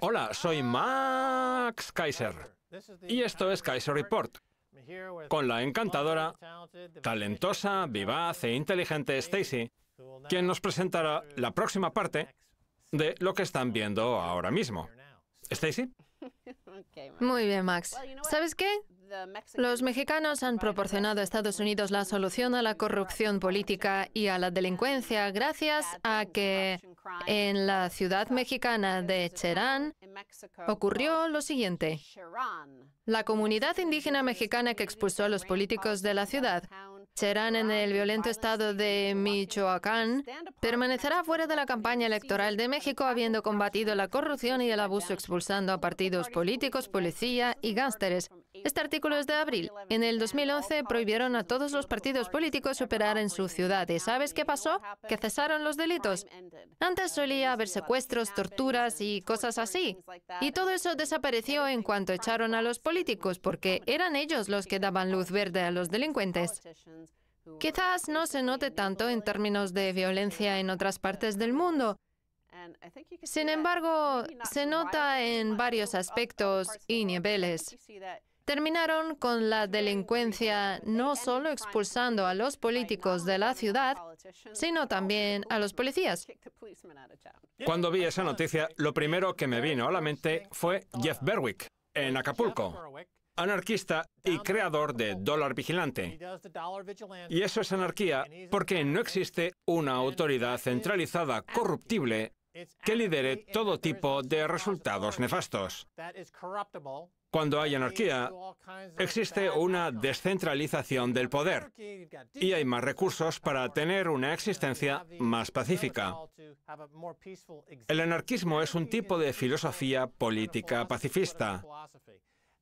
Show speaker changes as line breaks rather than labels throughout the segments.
Hola,
soy Max Kaiser y esto es Kaiser Report con la encantadora, talentosa, vivaz e inteligente Stacy, quien nos presentará la próxima parte de lo que están viendo ahora mismo. Stacy.
Muy bien, Max. ¿Sabes qué? Los mexicanos han proporcionado a Estados Unidos la solución a la corrupción política y a la delincuencia gracias a que en la ciudad mexicana de Cherán ocurrió lo siguiente. La comunidad indígena mexicana que expulsó a los políticos de la ciudad, Cherán en el violento estado de Michoacán, permanecerá fuera de la campaña electoral de México habiendo combatido la corrupción y el abuso expulsando a partidos políticos, policía y gánsteres este artículo es de abril. En el 2011 prohibieron a todos los partidos políticos operar en su ciudad. ¿Y sabes qué pasó? Que cesaron los delitos. Antes solía haber secuestros, torturas y cosas así. Y todo eso desapareció en cuanto echaron a los políticos, porque eran ellos los que daban luz verde a los delincuentes. Quizás no se note tanto en términos de violencia en otras partes del mundo, sin embargo, se nota en varios aspectos y niveles. Terminaron con la delincuencia no solo expulsando a los políticos de la ciudad, sino también a los policías.
Cuando vi
esa noticia, lo primero que me vino a la mente fue Jeff Berwick, en Acapulco, anarquista y creador de Dólar Vigilante. Y eso es anarquía porque no existe una autoridad centralizada corruptible que lidere todo tipo de resultados nefastos. Cuando hay anarquía, existe una descentralización del poder y hay más recursos para tener una existencia más pacífica. El anarquismo es un tipo de filosofía política pacifista.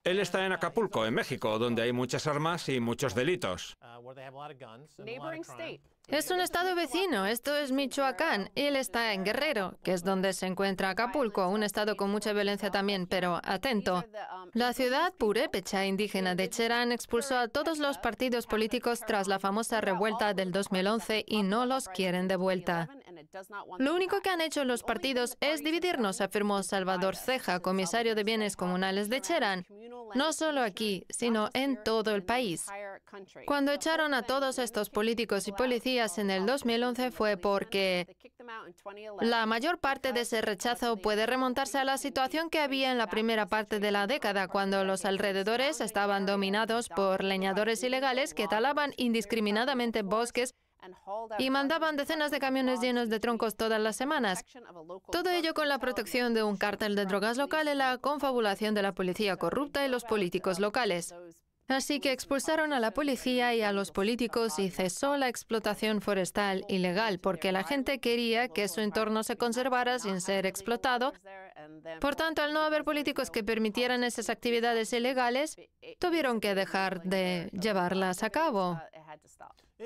Él está en Acapulco, en México, donde hay muchas armas y muchos delitos.
Es un estado vecino, esto es Michoacán. y Él está en Guerrero, que es donde se encuentra Acapulco, un estado con mucha violencia también, pero atento. La ciudad purépecha indígena de Cherán expulsó a todos los partidos políticos tras la famosa revuelta del 2011 y no los quieren de vuelta. Lo único que han hecho los partidos es dividirnos, afirmó Salvador Ceja, comisario de Bienes Comunales de Cherán, no solo aquí, sino en todo el país. Cuando echaron a todos estos políticos y policías en el 2011 fue porque la mayor parte de ese rechazo puede remontarse a la situación que había en la primera parte de la década, cuando los alrededores estaban dominados por leñadores ilegales que talaban indiscriminadamente bosques y mandaban decenas de camiones llenos de troncos todas las semanas. Todo ello con la protección de un cártel de drogas local y la confabulación de la policía corrupta y los políticos locales. Así que expulsaron a la policía y a los políticos y cesó la explotación forestal ilegal porque la gente quería que su entorno se conservara sin ser explotado. Por tanto, al no haber políticos que permitieran esas actividades ilegales, tuvieron que dejar de llevarlas a cabo.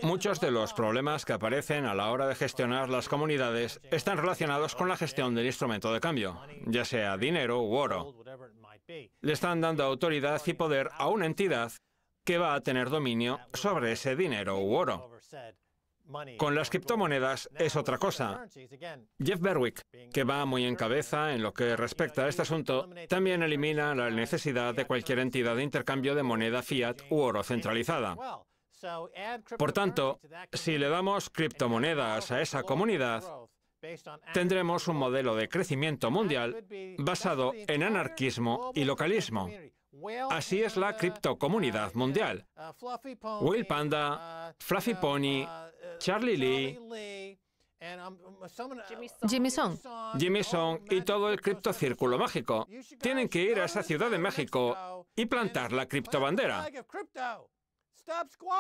Muchos de los problemas que aparecen a la hora de gestionar las comunidades están relacionados con la gestión del instrumento de cambio, ya sea dinero u oro. Le están dando autoridad y poder a una entidad que va a tener dominio sobre ese dinero u oro. Con las criptomonedas es otra cosa. Jeff Berwick, que va muy en cabeza en lo que respecta a este asunto, también elimina la necesidad de cualquier entidad de intercambio de moneda fiat u oro centralizada.
Por tanto,
si le damos criptomonedas a esa comunidad, tendremos un modelo de crecimiento mundial basado en anarquismo y localismo. Así es la criptocomunidad mundial. Will Panda, Fluffy Pony, Charlie Lee, Jimmy Song. y todo el criptocírculo mágico. Tienen que ir a esa ciudad de México y plantar la criptobandera.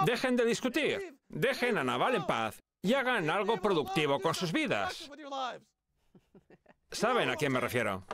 Dejen de discutir. Dejen a Naval en paz y hagan algo productivo con sus vidas. ¿Saben a quién me refiero?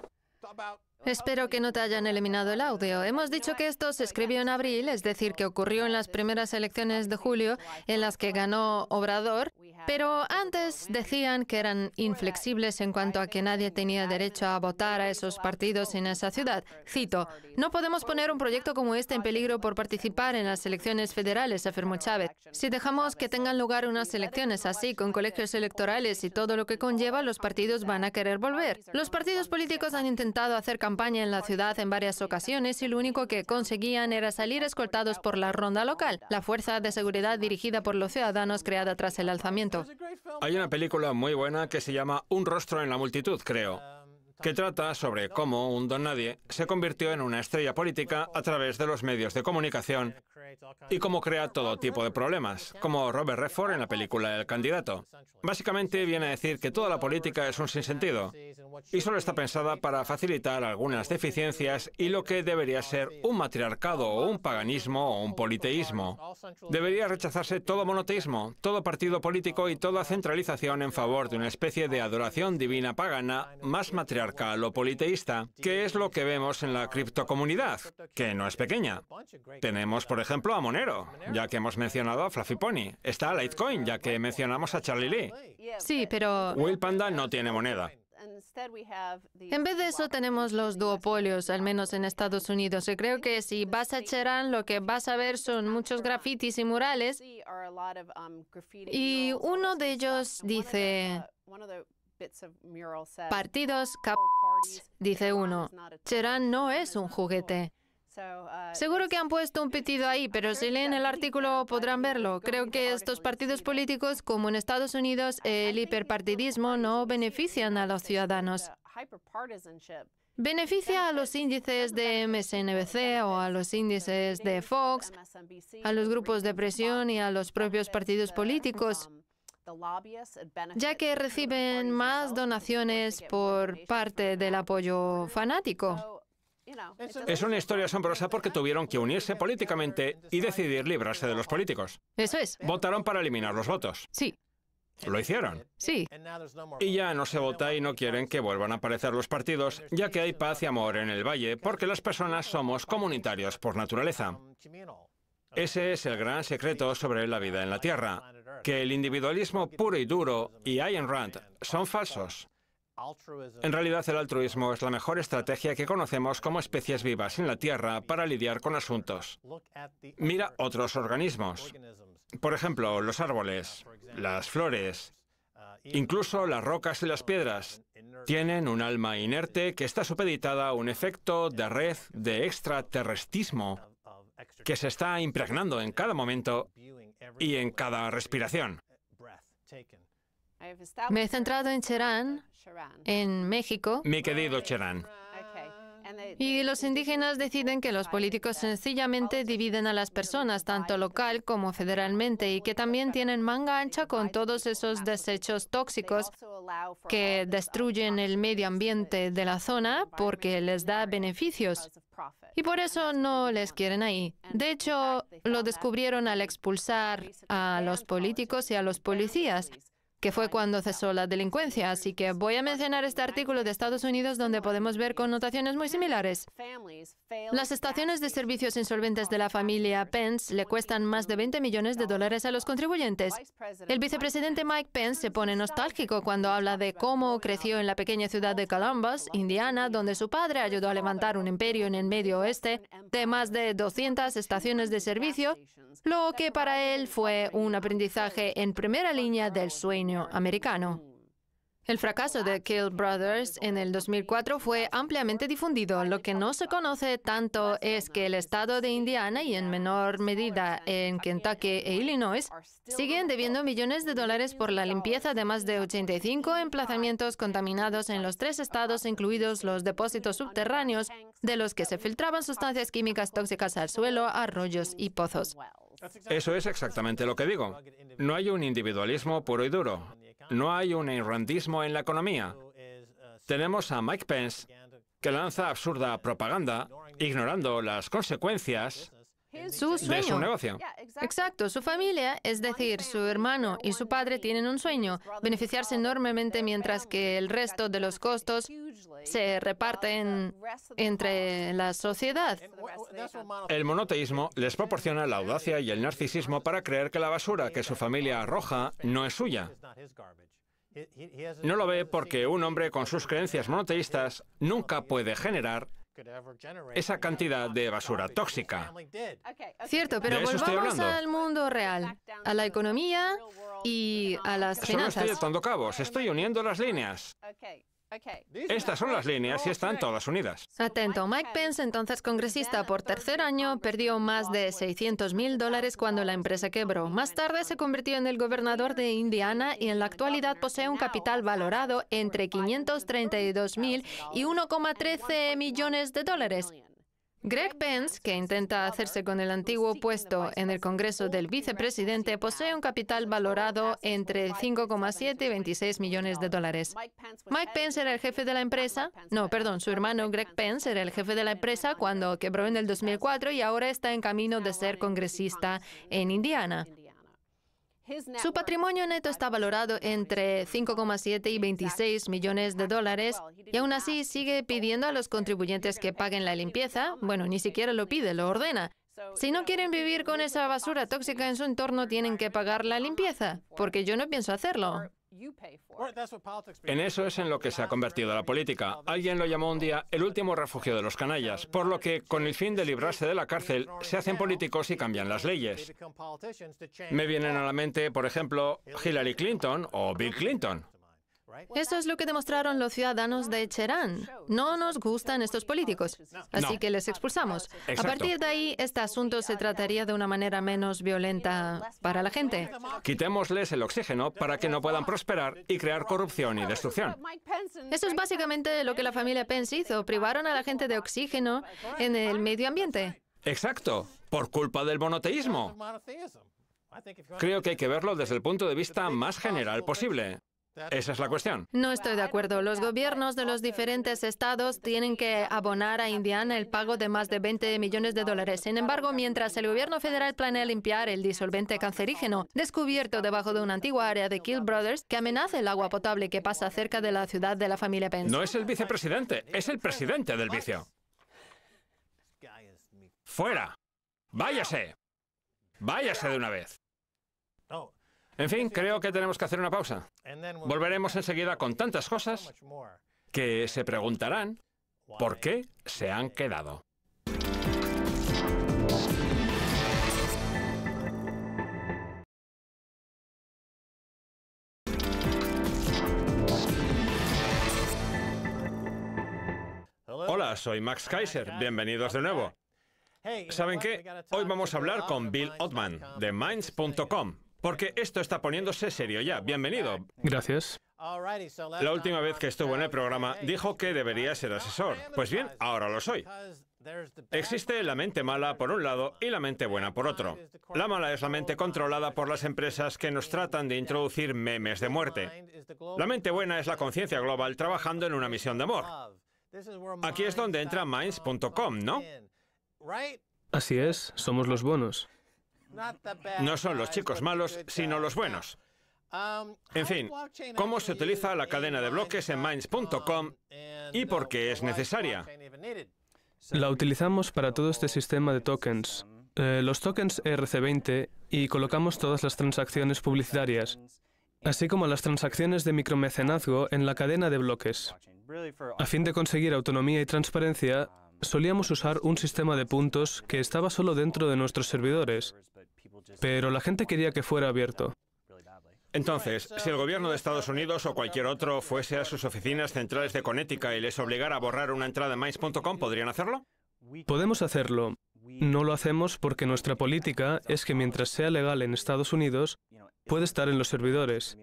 Espero que no te hayan eliminado el audio. Hemos dicho que esto se escribió en abril, es decir, que ocurrió en las primeras elecciones de julio en las que ganó Obrador, pero antes decían que eran inflexibles en cuanto a que nadie tenía derecho a votar a esos partidos en esa ciudad. Cito, no podemos poner un proyecto como este en peligro por participar en las elecciones federales, afirmó Chávez. Si dejamos que tengan lugar unas elecciones así, con colegios electorales y todo lo que conlleva, los partidos van a querer volver. Los partidos políticos han intentado hacer campaña en la ciudad en varias ocasiones y lo único que conseguían era salir escoltados por la ronda local, la fuerza de seguridad dirigida por los ciudadanos creada tras el alzamiento.
Hay una película muy buena que se llama Un rostro en la multitud, creo que trata sobre cómo un don nadie se convirtió en una estrella política a través de los medios de comunicación y cómo crea todo tipo de problemas, como Robert Redford en la película El candidato. Básicamente viene a decir que toda la política es un sinsentido y solo está pensada para facilitar algunas deficiencias y lo que debería ser un matriarcado o un paganismo o un politeísmo. Debería rechazarse todo monoteísmo, todo partido político y toda centralización en favor de una especie de adoración divina pagana más matriarcal lo politeísta, que es lo que vemos en la criptocomunidad, que no es pequeña. Tenemos, por ejemplo, a Monero, ya que hemos mencionado a Fluffy Pony. Está Litecoin, ya que mencionamos a Charlie Lee.
Sí, pero...
Will Panda no tiene moneda.
En vez de eso tenemos los duopolios, al menos en Estados Unidos. Y creo que si vas a Cherán lo que vas a ver son muchos grafitis y murales. Y uno de ellos dice, Partidos, dice uno. Cherán no es un juguete. Uh, Seguro que han puesto un pitido ahí, pero si leen el artículo podrán verlo. Creo que estos partidos políticos, como en Estados Unidos, el hiperpartidismo no benefician a los ciudadanos. Beneficia a los índices de MSNBC o a los índices de Fox, a los grupos de presión y a los propios partidos políticos ya que reciben más donaciones por parte del apoyo fanático.
Es una historia asombrosa porque tuvieron que unirse políticamente y decidir librarse de los políticos. Eso es. Votaron para eliminar los votos. Sí. Lo hicieron. Sí. Y ya no se vota y no quieren que vuelvan a aparecer los partidos, ya que hay paz y amor en el valle, porque las personas somos comunitarios por naturaleza. Ese es el gran secreto sobre la vida en la Tierra, que el individualismo puro y duro y Ayn Rand son falsos. En realidad el altruismo es la mejor estrategia que conocemos como especies vivas en la Tierra para lidiar con asuntos. Mira otros organismos, por ejemplo, los árboles, las flores, incluso las rocas y las piedras. Tienen un alma inerte que está supeditada a un efecto de red de extraterrestismo que se está impregnando en cada momento y en cada respiración.
Me he centrado en Cherán, en México.
Mi querido Cherán.
Y los indígenas deciden que los políticos sencillamente dividen a las personas, tanto local como federalmente, y que también tienen manga ancha con todos esos desechos tóxicos que destruyen el medio ambiente de la zona porque les da beneficios. Y por eso no les quieren ahí. De hecho, lo descubrieron al expulsar a los políticos y a los policías que fue cuando cesó la delincuencia. Así que voy a mencionar este artículo de Estados Unidos donde podemos ver connotaciones muy similares. Las estaciones de servicios insolventes de la familia Pence le cuestan más de 20 millones de dólares a los contribuyentes. El vicepresidente Mike Pence se pone nostálgico cuando habla de cómo creció en la pequeña ciudad de Columbus, Indiana, donde su padre ayudó a levantar un imperio en el medio oeste de más de 200 estaciones de servicio, lo que para él fue un aprendizaje en primera línea del sueño americano. El fracaso de Kill Brothers en el 2004 fue ampliamente difundido. Lo que no se conoce tanto es que el estado de Indiana y en menor medida en Kentucky e Illinois siguen debiendo millones de dólares por la limpieza de más de 85 emplazamientos contaminados en los tres estados, incluidos los depósitos subterráneos de los que se filtraban sustancias químicas tóxicas al suelo, arroyos y pozos.
Eso es exactamente lo que digo. No hay un individualismo puro y duro. No hay un irrandismo en la economía. Tenemos a Mike Pence, que lanza absurda propaganda, ignorando las consecuencias
su sueño. su negocio. Exacto, su familia, es decir, su hermano y su padre tienen un sueño, beneficiarse enormemente mientras que el resto de los costos se reparten entre la sociedad.
El monoteísmo les proporciona la audacia y el narcisismo para creer que la basura que su familia arroja no es suya. No lo ve porque un hombre con sus creencias monoteístas nunca puede generar esa cantidad de basura tóxica.
Cierto, pero volvamos al mundo real, a la economía y a las finanzas. Solo estoy
atando cabos, estoy uniendo las líneas. Estas son las líneas y están todas unidas.
Atento, Mike Pence, entonces congresista por tercer año, perdió más de 600 mil dólares cuando la empresa quebró. Más tarde se convirtió en el gobernador de Indiana y en la actualidad posee un capital valorado entre 532 mil y 1,13 millones de dólares. Greg Pence, que intenta hacerse con el antiguo puesto en el Congreso del vicepresidente, posee un capital valorado entre 5,7 y 26 millones de dólares. Mike Pence era el jefe de la empresa, no, perdón, su hermano Greg Pence era el jefe de la empresa cuando quebró en el 2004 y ahora está en camino de ser congresista en Indiana. Su patrimonio neto está valorado entre 5,7 y 26 millones de dólares y aún así sigue pidiendo a los contribuyentes que paguen la limpieza. Bueno, ni siquiera lo pide, lo ordena. Si no quieren vivir con esa basura tóxica en su entorno, tienen que pagar la limpieza, porque yo no pienso hacerlo. En
eso es en lo que se ha convertido la política. Alguien lo llamó un día el último refugio de los canallas, por lo que, con el fin de librarse de la cárcel, se hacen políticos y cambian las leyes. Me vienen a la mente, por ejemplo, Hillary Clinton o Bill Clinton.
Eso es lo que demostraron los ciudadanos de Cherán. No nos gustan estos políticos, así que les expulsamos. A partir de ahí, este asunto se trataría de una manera menos violenta para la gente.
Quitémosles el oxígeno para que no puedan prosperar y crear corrupción y destrucción.
Eso es básicamente lo que la familia Pence hizo. Privaron a la gente de oxígeno en el medio ambiente.
Exacto, por culpa del monoteísmo. Creo que hay que verlo desde el punto de vista más general posible. Esa es la cuestión.
No estoy de acuerdo. Los gobiernos de los diferentes estados tienen que abonar a Indiana el pago de más de 20 millones de dólares. Sin embargo, mientras el gobierno federal planea limpiar el disolvente cancerígeno descubierto debajo de una antigua área de Kill Brothers que amenaza el agua potable que pasa cerca de la ciudad de la familia Pence.
No es el vicepresidente, es el presidente del vicio. Fuera. Váyase. Váyase de una vez. En fin, creo que tenemos que hacer una pausa. Volveremos enseguida con tantas cosas que se preguntarán por qué se han quedado. Hola, soy Max Kaiser. Bienvenidos de nuevo. ¿Saben qué? Hoy vamos a hablar con Bill Ottman de Minds.com, porque esto está poniéndose serio ya. Bienvenido. Gracias. La última vez que estuvo en el programa dijo que debería ser asesor. Pues bien, ahora lo soy. Existe la mente mala por un lado y la mente buena por otro. La mala es la mente controlada por las empresas que nos tratan de introducir memes de muerte. La mente buena es la conciencia global trabajando en una misión de amor. Aquí es donde entra minds.com, ¿no? Así es, somos los buenos.
No son los chicos malos,
sino los buenos.
En fin, cómo se
utiliza la cadena de bloques en minds.com y por qué es necesaria.
La utilizamos para todo este sistema de tokens, eh, los tokens e rc 20 y colocamos todas las transacciones publicitarias, así como las transacciones de micromecenazgo en la cadena de bloques. A fin de conseguir autonomía y transparencia, Solíamos usar un sistema de puntos que estaba solo dentro de nuestros servidores, pero la gente quería que fuera abierto.
Entonces, si el gobierno de Estados Unidos o cualquier otro fuese a sus oficinas centrales de Connecticut y les obligara a borrar una entrada en MICE.com, ¿podrían hacerlo?
Podemos hacerlo. No lo hacemos porque nuestra política es que mientras sea legal en Estados Unidos, puede estar en los servidores.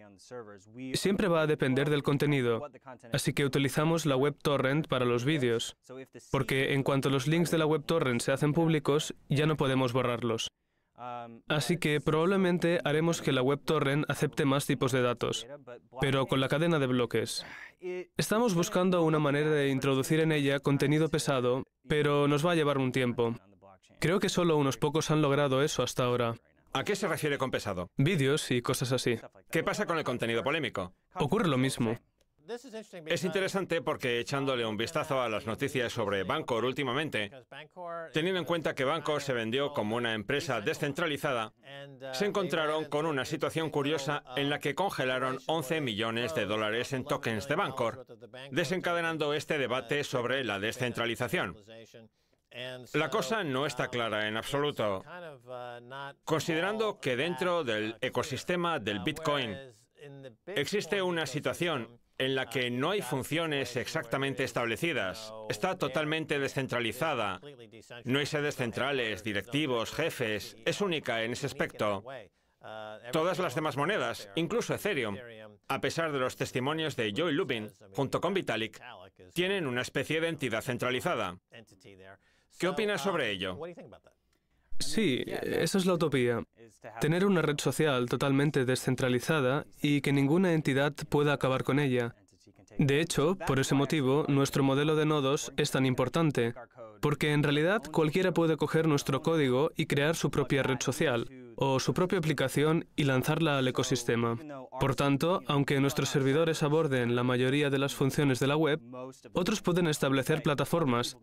Siempre va a depender del contenido, así que utilizamos la web torrent para los vídeos, porque en cuanto los links de la web torrent se hacen públicos, ya no podemos borrarlos. Así que probablemente haremos que la web torrent acepte más tipos de datos, pero con la cadena de bloques. Estamos buscando una manera de introducir en ella contenido pesado, pero nos va a llevar un tiempo. Creo que solo unos pocos han logrado eso hasta ahora. ¿A qué se refiere con pesado? Vídeos y cosas así. ¿Qué pasa con el contenido polémico? Ocurre lo mismo.
Es interesante porque echándole un vistazo a las noticias sobre Bancor últimamente, teniendo en cuenta que Bancor se vendió como una empresa descentralizada, se encontraron con una situación curiosa en la que congelaron 11 millones de dólares en tokens de Bancor, desencadenando este debate sobre la descentralización. La cosa no está clara en absoluto, uh, considerando que dentro del uh, ecosistema del Bitcoin existe una situación en la uh, que no hay funciones exactamente establecidas. Está totalmente descentralizada. No hay sedes centrales, directivos, jefes. Es única en ese aspecto. Todas las demás monedas, incluso Ethereum, a pesar de los testimonios de Joey Lubin, junto con Vitalik, tienen una especie de entidad centralizada. ¿Qué opinas sobre uh, ello?
Sí, esa es la utopía. Tener una red social totalmente descentralizada y que ninguna entidad pueda acabar con ella. De hecho, por ese motivo, nuestro modelo de nodos es tan importante, porque en realidad cualquiera puede coger nuestro código y crear su propia red social o su propia aplicación y lanzarla al ecosistema. Por tanto, aunque nuestros servidores aborden la mayoría de las funciones de la web, otros pueden establecer plataformas.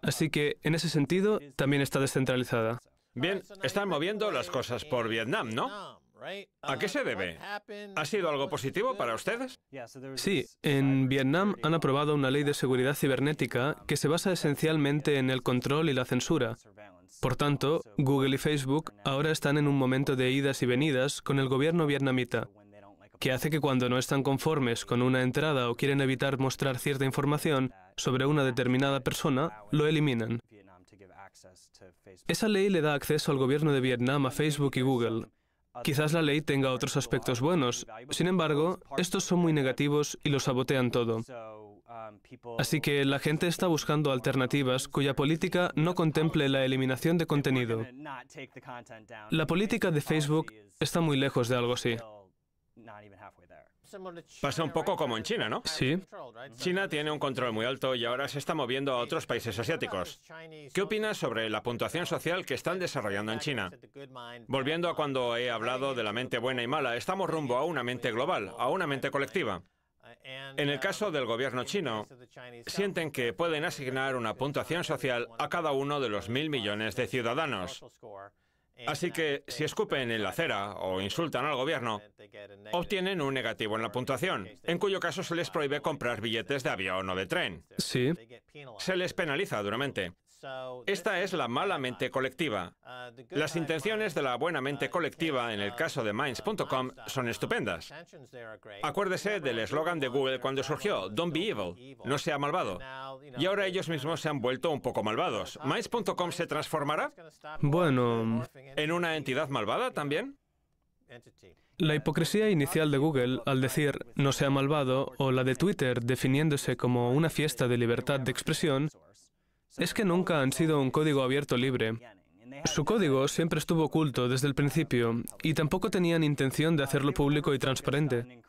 Así que, en ese sentido, también está descentralizada.
Bien, están moviendo las cosas por Vietnam, ¿no? ¿A qué uh, se debe? ¿Ha sido algo positivo para ustedes?
Sí, en Vietnam han aprobado una ley de seguridad cibernética um, que se basa esencialmente en el control y la censura. Por tanto, Google y Facebook ahora están en un momento de idas y venidas con el gobierno vietnamita, que hace que cuando no están conformes con una entrada o quieren evitar mostrar cierta información sobre una determinada persona, lo eliminan. Esa ley le da acceso al gobierno de Vietnam a Facebook y Google, Quizás la ley tenga otros aspectos buenos, sin embargo, estos son muy negativos y los sabotean todo. Así que la gente está buscando alternativas cuya política no contemple la eliminación de contenido. La política de Facebook está muy lejos de algo así. Pasa un poco como en China, ¿no? Sí.
China tiene un control muy alto y ahora se está moviendo a otros países asiáticos. ¿Qué opinas sobre la puntuación social que están desarrollando en China? Volviendo a cuando he hablado de la mente buena y mala, estamos rumbo a una mente global, a una mente colectiva. En el caso del gobierno chino, sienten que pueden asignar una puntuación social a cada uno de los mil millones de ciudadanos. Así que si escupen en la acera o insultan al gobierno, obtienen un negativo en la puntuación, en cuyo caso se les prohíbe comprar billetes de avión o de tren. Sí. Se les penaliza duramente. Esta es la mala mente colectiva. Uh, Las intenciones de la buena mente colectiva en el caso de Minds.com son estupendas. Acuérdese del eslogan de Google cuando surgió, Don't be evil, no sea malvado. Y ahora ellos mismos se han vuelto un poco malvados. ¿Minds.com se transformará?
Bueno...
¿En una entidad malvada también?
La hipocresía inicial de Google al decir no sea malvado o la de Twitter definiéndose como una fiesta de libertad de expresión es que nunca han sido un código abierto libre. Su código siempre estuvo oculto desde el principio y tampoco tenían intención de hacerlo público y transparente.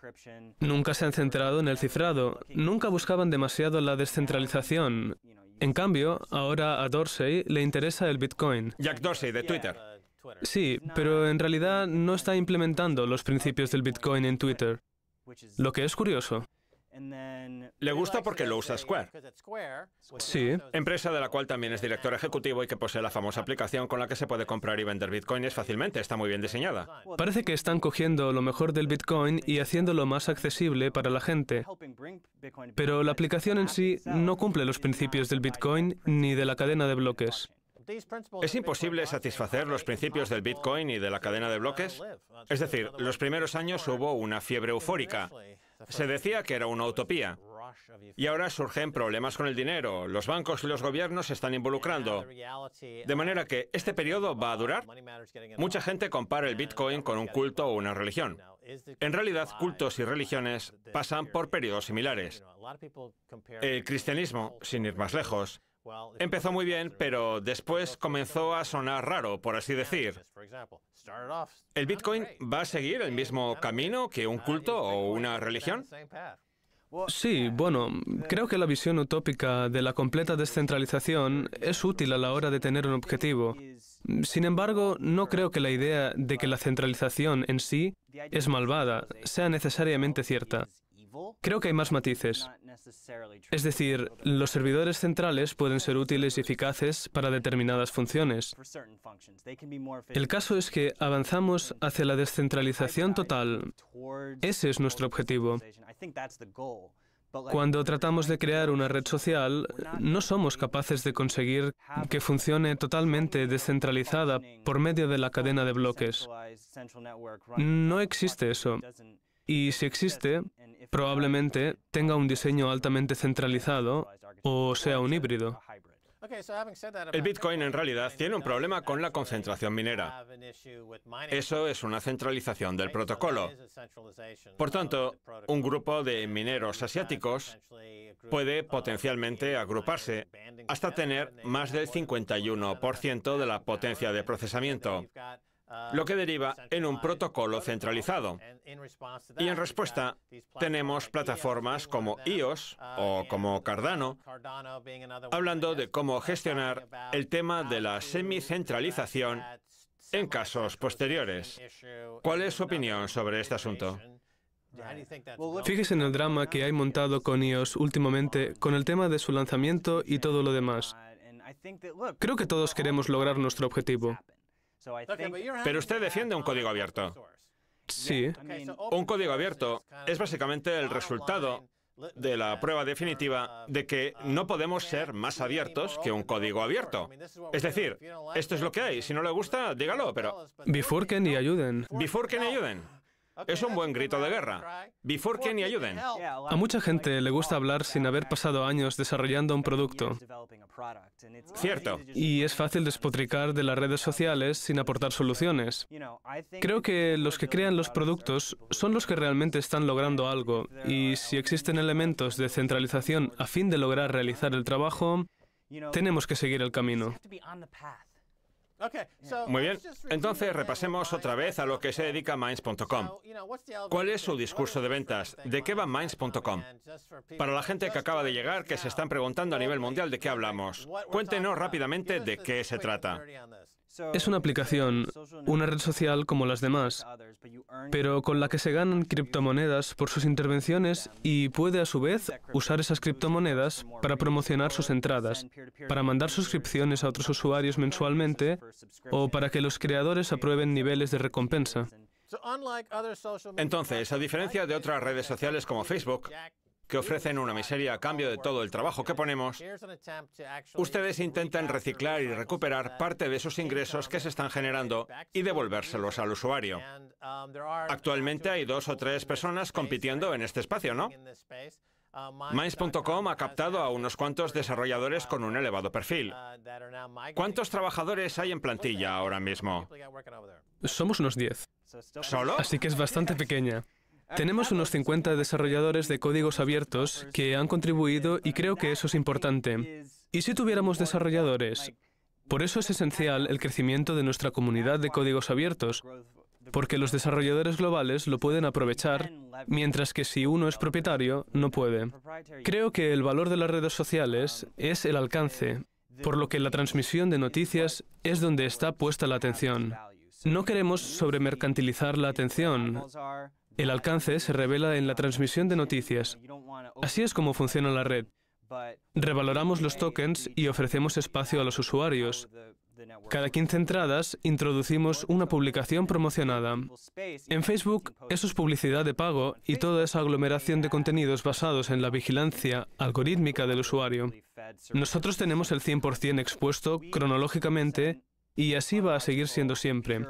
Nunca se han centrado en el cifrado, nunca buscaban demasiado la descentralización. En cambio, ahora a Dorsey le interesa el Bitcoin. Jack Dorsey, de Twitter. Sí, pero en realidad no está implementando los principios del Bitcoin en Twitter, lo que es curioso.
Le gusta porque lo usa Square. Sí, empresa de la cual también es director ejecutivo y que posee la famosa aplicación con la que se puede comprar y vender bitcoins fácilmente. Está muy bien diseñada. Parece que
están cogiendo lo mejor del bitcoin y haciéndolo más accesible para la gente. Pero la aplicación en sí no cumple los principios del bitcoin ni de la cadena de bloques.
¿Es imposible satisfacer los principios del Bitcoin y de la cadena de bloques? Es decir, los primeros años hubo una fiebre eufórica se decía que era una utopía. Y ahora surgen problemas con el dinero. Los bancos y los gobiernos se están involucrando.
De
manera que este periodo va a durar. Mucha gente compara el Bitcoin con un culto o una religión. En realidad, cultos y religiones pasan por periodos similares. El cristianismo, sin ir más lejos, Empezó muy bien, pero después comenzó a sonar raro, por así decir. ¿El Bitcoin va a seguir el mismo camino que un culto o una religión?
Sí, bueno, creo que la visión utópica de la completa descentralización es útil a la hora de tener un objetivo. Sin embargo, no creo que la idea de que la centralización en sí es malvada sea necesariamente cierta. Creo que hay más matices. Es decir, los servidores centrales pueden ser útiles y eficaces para determinadas funciones. El caso es que avanzamos hacia la descentralización total. Ese es nuestro objetivo. Cuando tratamos de crear una red social, no somos capaces de conseguir que funcione totalmente descentralizada por medio de la cadena de bloques. No existe eso. Y si existe, probablemente tenga un diseño altamente centralizado o sea un híbrido. El
Bitcoin en realidad tiene un problema con la concentración minera. Eso es una centralización del protocolo. Por tanto, un grupo de mineros asiáticos puede potencialmente agruparse hasta tener más del 51% de la potencia de procesamiento lo que deriva en un protocolo centralizado. Y en respuesta, tenemos plataformas como IOS o como Cardano, hablando de cómo gestionar el tema de la semicentralización en casos posteriores. ¿Cuál es su opinión sobre
este asunto? Fíjese en el drama que hay montado con IOS últimamente con el tema de su lanzamiento y todo lo demás. Creo que todos queremos lograr nuestro objetivo. Pero usted defiende un código abierto.
Sí. Un código abierto es básicamente el resultado de la prueba definitiva de que uh, no podemos ser más abiertos que un código abierto. Es decir, esto es lo que hay. Si no le gusta, dígalo, pero...
Bifurquen y ayuden. Bifurquen y
ayuden. Es un buen grito de guerra. y ayuden.
A mucha gente le gusta hablar sin haber pasado años desarrollando un producto. Cierto. Y es fácil despotricar de las redes sociales sin aportar soluciones. Creo que los que crean los productos son los que realmente están logrando algo y si existen elementos de centralización a fin de lograr realizar el trabajo, tenemos que seguir el camino. Muy bien, entonces repasemos otra vez a lo que se dedica
Minds.com. ¿Cuál es su discurso de ventas? ¿De qué va Minds.com? Para la gente que acaba de llegar, que se están preguntando a nivel mundial de qué hablamos, cuéntenos rápidamente de qué
se trata. Es una aplicación, una red social como las demás, pero con la que se ganan criptomonedas por sus intervenciones y puede a su vez usar esas criptomonedas para promocionar sus entradas, para mandar suscripciones a otros usuarios mensualmente o para que los creadores aprueben niveles de recompensa.
Entonces, a diferencia de otras redes sociales como Facebook, que ofrecen una miseria a cambio de todo el trabajo que ponemos, ustedes intentan reciclar y recuperar parte de esos ingresos que se están generando y devolvérselos al usuario.
Actualmente
hay dos o tres personas compitiendo en este espacio, ¿no? Minds.com ha captado a unos cuantos desarrolladores con un elevado perfil. ¿Cuántos
trabajadores hay en plantilla ahora mismo? Somos unos 10. ¿Solo? Así que es bastante pequeña. Tenemos unos 50 desarrolladores de códigos abiertos que han contribuido y creo que eso es importante. ¿Y si tuviéramos desarrolladores? Por eso es esencial el crecimiento de nuestra comunidad de códigos abiertos, porque los desarrolladores globales lo pueden aprovechar, mientras que si uno es propietario, no puede. Creo que el valor de las redes sociales es el alcance, por lo que la transmisión de noticias es donde está puesta la atención. No queremos sobremercantilizar la atención. El alcance se revela en la transmisión de noticias. Así es como funciona la red. Revaloramos los tokens y ofrecemos espacio a los usuarios. Cada 15 entradas introducimos una publicación promocionada. En Facebook, eso es publicidad de pago y toda esa aglomeración de contenidos basados en la vigilancia algorítmica del usuario. Nosotros tenemos el 100% expuesto cronológicamente y así va a seguir siendo siempre.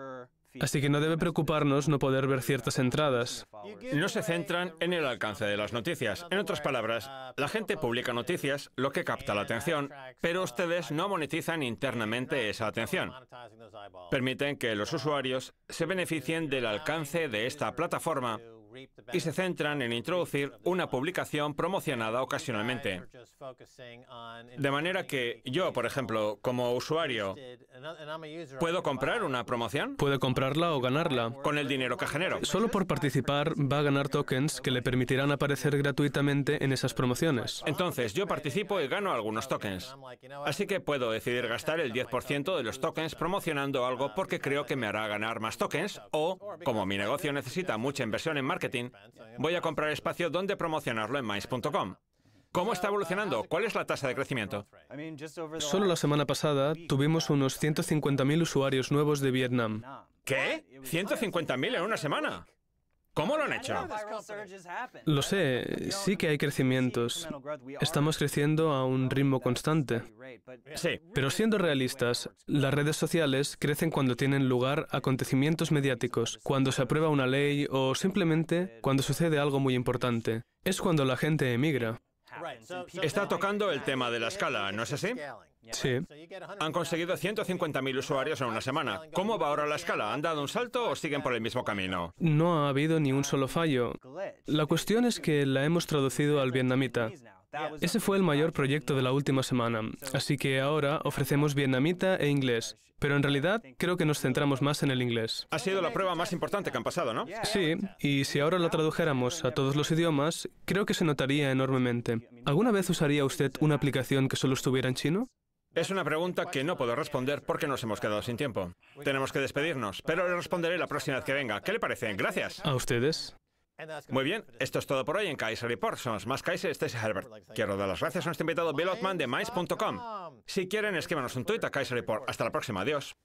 Así que no debe preocuparnos no poder ver ciertas entradas. No se centran en el alcance de las noticias. En otras palabras,
la gente publica noticias, lo que capta la atención, pero ustedes no monetizan internamente esa atención. Permiten que los usuarios se beneficien del alcance de esta plataforma y se centran en introducir una publicación promocionada ocasionalmente. De manera que yo, por ejemplo, como usuario, ¿puedo comprar una promoción? Puede comprarla o ganarla. Con el dinero que genero.
Solo por participar va a ganar tokens que le permitirán aparecer gratuitamente en esas promociones.
Entonces, yo participo y gano algunos tokens. Así que puedo decidir gastar el 10% de los tokens promocionando algo porque creo que me hará ganar más tokens o, como mi negocio necesita mucha inversión en marketing, voy a comprar espacio donde promocionarlo en mais.com. ¿Cómo está evolucionando? ¿Cuál es la tasa de crecimiento?
Solo la semana pasada tuvimos unos 150.000 usuarios nuevos de Vietnam.
¿Qué? ¿150.000 en una semana?
¿Cómo lo han hecho? Lo sé, sí que hay crecimientos. Estamos creciendo a un ritmo constante. Sí. Pero siendo realistas, las redes sociales crecen cuando tienen lugar acontecimientos mediáticos, cuando se aprueba una ley o simplemente cuando sucede algo muy importante. Es cuando la gente emigra.
Está tocando el tema de la escala, ¿no es así? Sí. Han conseguido 150.000 usuarios en una semana. ¿Cómo va ahora la escala? ¿Han dado un salto o siguen por el mismo camino?
No ha habido ni un solo fallo. La cuestión es que la hemos traducido al vietnamita. Ese fue el mayor proyecto de la última semana, así que ahora ofrecemos vietnamita e inglés, pero en realidad creo que nos centramos más en el inglés. Ha sido la prueba más importante que han pasado, ¿no? Sí, y si ahora la tradujéramos a todos los idiomas, creo que se notaría enormemente. ¿Alguna vez usaría usted una aplicación que solo estuviera en chino?
Es una pregunta que no puedo responder porque nos hemos quedado sin tiempo. Tenemos que despedirnos, pero le responderé la próxima vez que venga. ¿Qué le parece? Gracias. ¿A ustedes? Muy bien, esto es todo por hoy en Kaiser Report. Somos más Kaiser, este es Herbert. Quiero dar las gracias a nuestro invitado Bill Ottman de Mais.com. Si quieren, escríbanos un tuit a Kaiser Report. Hasta la próxima, adiós.